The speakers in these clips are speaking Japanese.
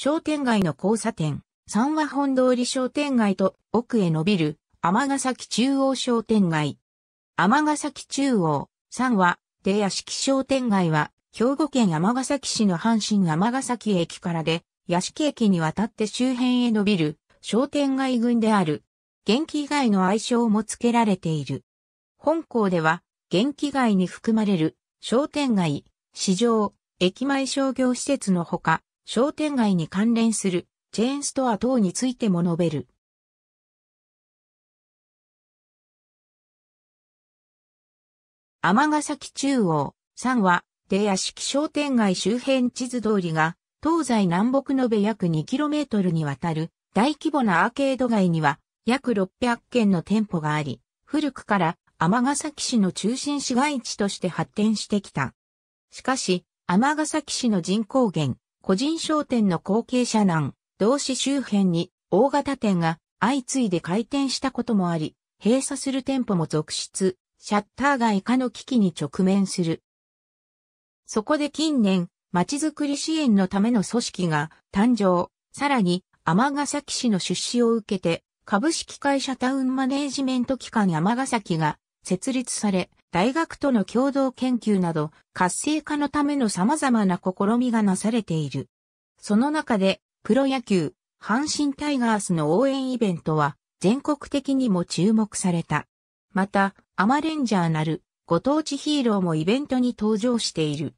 商店街の交差点、三和本通り商店街と奥へ伸びる、尼崎中央商店街。尼崎中央、三和、出屋敷商店街は、兵庫県尼崎市の阪神尼崎駅からで、屋敷駅に渡って周辺へ伸びる商店街群である。元気以外の愛称も付けられている。本校では、元気街に含まれる商店街、市場、駅前商業施設のほか、商店街に関連するチェーンストア等についても述べる。尼崎中央3は、出屋敷商店街周辺地図通りが、東西南北延べ約 2km にわたる大規模なアーケード街には約600軒の店舗があり、古くから尼崎市の中心市街地として発展してきた。しかし、尼崎市の人口減、個人商店の後継者難、同市周辺に大型店が相次いで開店したこともあり、閉鎖する店舗も続出、シャッター街化の危機に直面する。そこで近年、街づくり支援のための組織が誕生、さらに、尼崎市の出資を受けて、株式会社タウンマネージメント機関尼崎が設立され、大学との共同研究など、活性化のための様々な試みがなされている。その中で、プロ野球、阪神タイガースの応援イベントは、全国的にも注目された。また、アマレンジャーなる、ご当地ヒーローもイベントに登場している。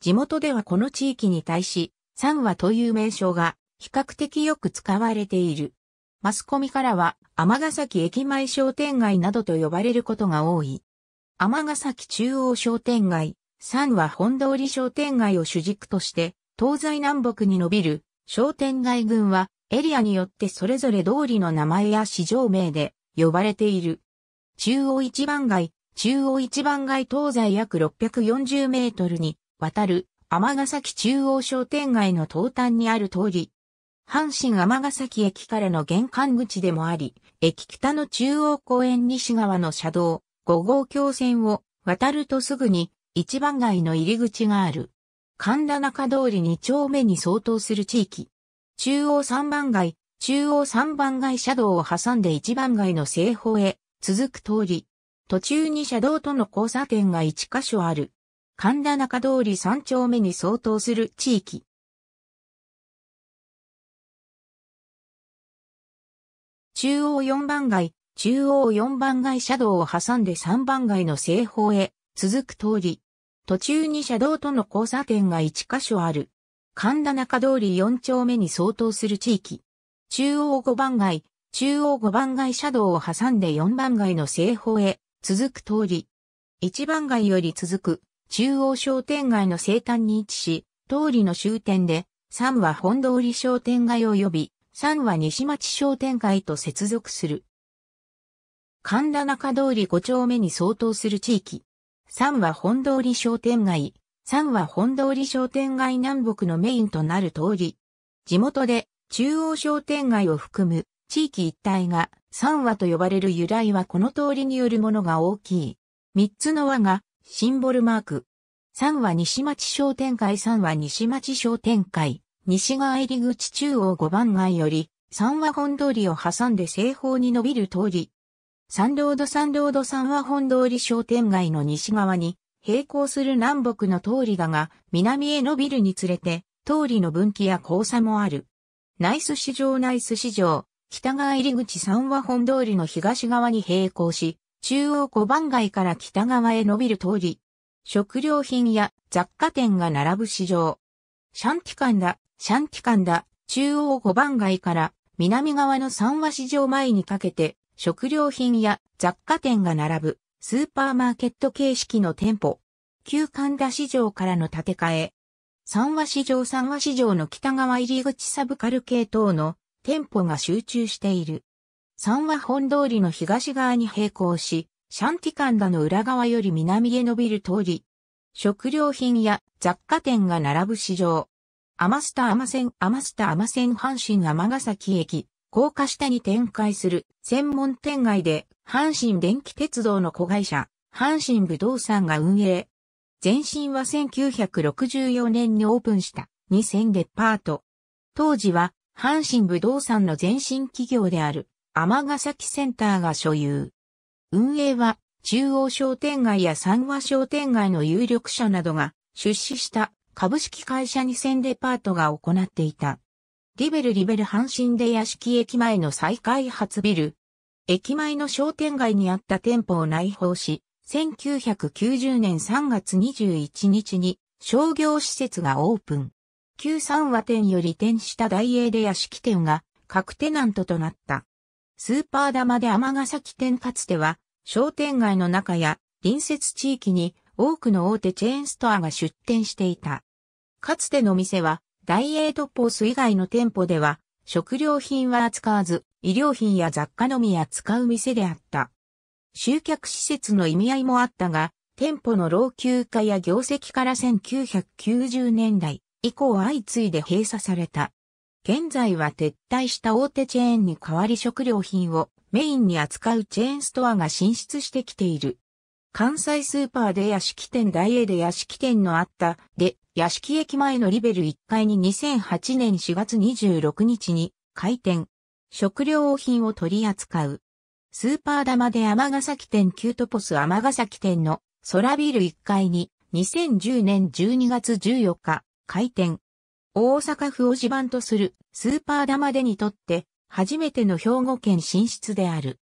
地元ではこの地域に対し、サンワという名称が比較的よく使われている。マスコミからは、天ヶ崎駅前商店街などと呼ばれることが多い。尼崎中央商店街、3は本通り商店街を主軸として、東西南北に伸びる商店街群は、エリアによってそれぞれ通りの名前や市場名で呼ばれている。中央一番街、中央一番街東西約640メートルに渡る尼崎中央商店街の東端にある通り。阪神尼崎駅からの玄関口でもあり、駅北の中央公園西側の車道、5号橋線を渡るとすぐに一番街の入り口がある。神田中通り2丁目に相当する地域。中央3番街、中央3番街車道を挟んで1番街の西方へ続く通り。途中に車道との交差点が1箇所ある。神田中通り3丁目に相当する地域。中央4番街、中央4番街車道を挟んで3番街の西方へ続く通り。途中に車道との交差点が1箇所ある。神田中通り4丁目に相当する地域。中央5番街、中央5番街車道を挟んで4番街の西方へ続く通り。1番街より続く中央商店街の西端に位置し、通りの終点で3は本通り商店街及び3は西町商店街と接続する。神田中通り5丁目に相当する地域。3は本通り商店街。3は本通り商店街南北のメインとなる通り。地元で中央商店街を含む地域一帯が3和と呼ばれる由来はこの通りによるものが大きい。3つの和がシンボルマーク。3は西町商店街3は西町商店街。西側入り口中央5番街より3和本通りを挟んで西方に伸びる通り。サンロードサンロードさんは本通り商店街の西側に、並行する南北の通りだが、南へ伸びるにつれて、通りの分岐や交差もある。ナイス市場ナイス市場、北側入り口3は本通りの東側に並行し、中央小番街から北側へ伸びる通り。食料品や雑貨店が並ぶ市場。シャンティカンダ、シャンティカンダ、中央小番街から南側のン和市場前にかけて食料品や雑貨店が並ぶスーパーマーケット形式の店舗、旧神田市場からの建て替え、三和市場三和市場の北側入り口サブカル系等の店舗が集中している。三和本通りの東側に並行し、シャンティカンダの裏側より南へ伸びる通り、食料品や雑貨店が並ぶ市場、アマスタアマセンアマスタアマセン阪神天ヶ崎駅、高架下に展開する専門店街で阪神電気鉄道の子会社、阪神武道産が運営。前身は1964年にオープンした2000デパート。当時は阪神武道産の前身企業である尼崎センターが所有。運営は中央商店街や三和商店街の有力者などが出資した株式会社2000デパートが行っていた。リベルリベル阪神で屋敷駅前の再開発ビル。駅前の商店街にあった店舗を内包し、1990年3月21日に商業施設がオープン。旧三和店より移転した大英で屋敷店が各テナントとなった。スーパー玉でヶ崎店かつては商店街の中や隣接地域に多くの大手チェーンストアが出店していた。かつての店はダイエートポース以外の店舗では、食料品は扱わず、医療品や雑貨のみ扱う店であった。集客施設の意味合いもあったが、店舗の老朽化や業績から1990年代以降相次いで閉鎖された。現在は撤退した大手チェーンに代わり食料品をメインに扱うチェーンストアが進出してきている。関西スーパーで屋敷店ダイエで屋敷店のあったで屋敷駅前のリベル1階に2008年4月26日に開店。食料品を取り扱う。スーパー玉で尼崎店キュートポス尼崎店の空ビル1階に2010年12月14日開店。大阪府を地盤とするスーパー玉でにとって初めての兵庫県進出である。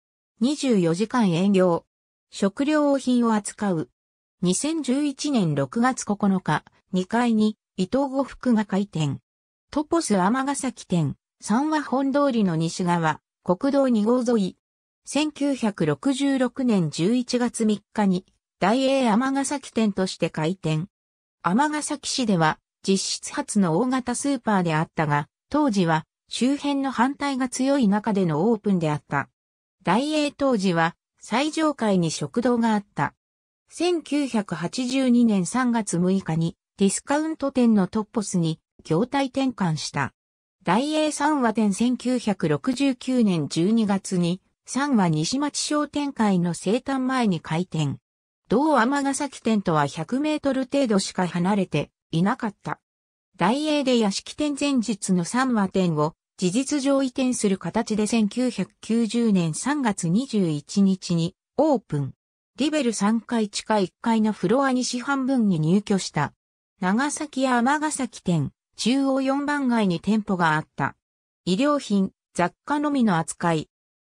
24時間営業。食料品を扱う。2011年6月9日、2階に伊藤呉服が開店。トポス尼崎店、三和本通りの西側、国道2号沿い。1966年11月3日に、大英尼崎店として開店。尼崎市では、実質初の大型スーパーであったが、当時は、周辺の反対が強い中でのオープンであった。大英当時は、最上階に食堂があった。1982年3月6日に、ディスカウント店のトッポスに業態転換した。大英三和店1969年12月に三和西町商店会の生誕前に開店。同尼崎店とは100メートル程度しか離れていなかった。大英で屋敷店前日の三和店を事実上移転する形で1990年3月21日にオープン。リベル3階地下1階のフロア西半分に入居した長崎や尼崎店、中央4番街に店舗があった。医療品、雑貨のみの扱い。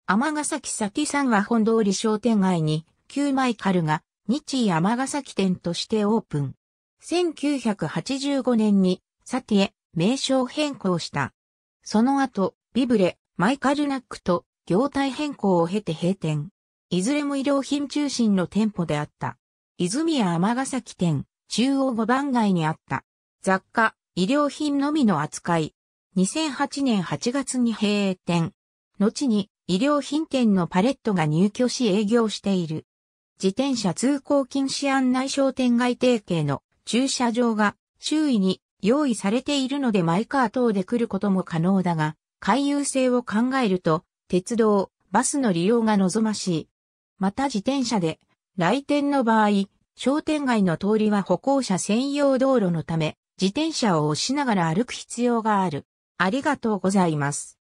尼崎先さんは本通り商店街に、旧マイカルが、日医尼崎店としてオープン。1985年に、サティへ、名称変更した。その後、ビブレ、マイカルナックと、業態変更を経て閉店。いずれも医療品中心の店舗であった。泉谷尼崎店、中央5番街にあった。雑貨、医療品のみの扱い。2008年8月に閉店。後に医療品店のパレットが入居し営業している。自転車通行禁止案内商店街提携の駐車場が周囲に用意されているのでマイカー等で来ることも可能だが、回遊性を考えると、鉄道、バスの利用が望ましい。また自転車で来店の場合、商店街の通りは歩行者専用道路のため、自転車を押しながら歩く必要がある。ありがとうございます。